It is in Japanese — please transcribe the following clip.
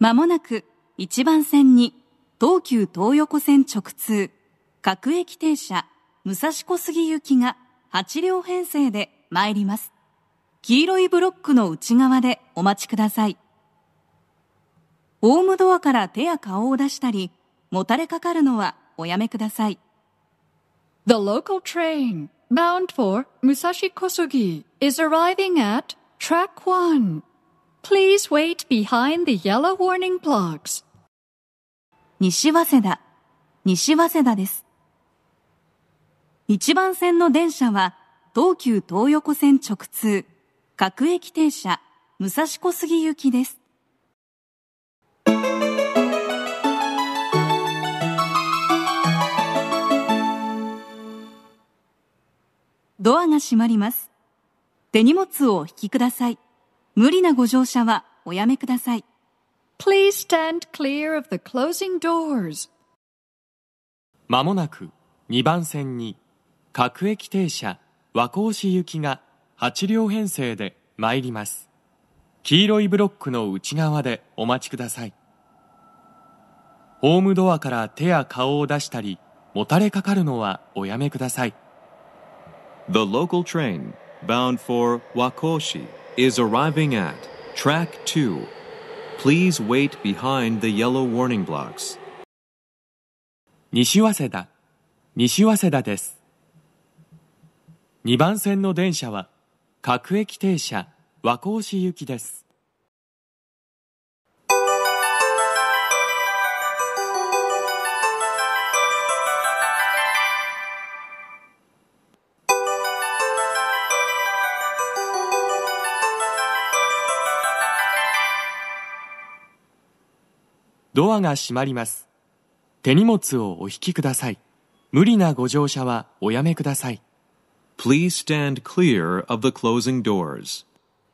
まもなく1番線に東急東横線直通、各駅停車、武蔵小杉行きが8両編成で参ります。黄色いブロックの内側でお待ちください。ホームドアから手や顔を出したり、もたれかかるのはおやめください。The local train bound for 武蔵小杉 i s is arriving at track 1. Please wait behind the yellow warning blocks. 西早稲田、西早稲田です。一番線の電車は、東急東横線直通、各駅停車、武蔵小杉行きです。ドアが閉まります。手荷物をお引きください。無理なご乗車はおやめください。Please stand clear of the closing doors. まもなく2番線に各駅停車和光市行きが8両編成で参ります。黄色いブロックの内側でお待ちください。ホームドアから手や顔を出したり、もたれかかるのはおやめください。The local train bound for Wakoshi is arriving at track 2. Please wait behind the yellow warning blocks. 西早稲田、西早稲田です。2番線の電車は、各駅停車、和光市行きです。ドアが閉まります。手荷物をお引きください。無理なご乗車はおやめください。Please stand clear of the closing doors.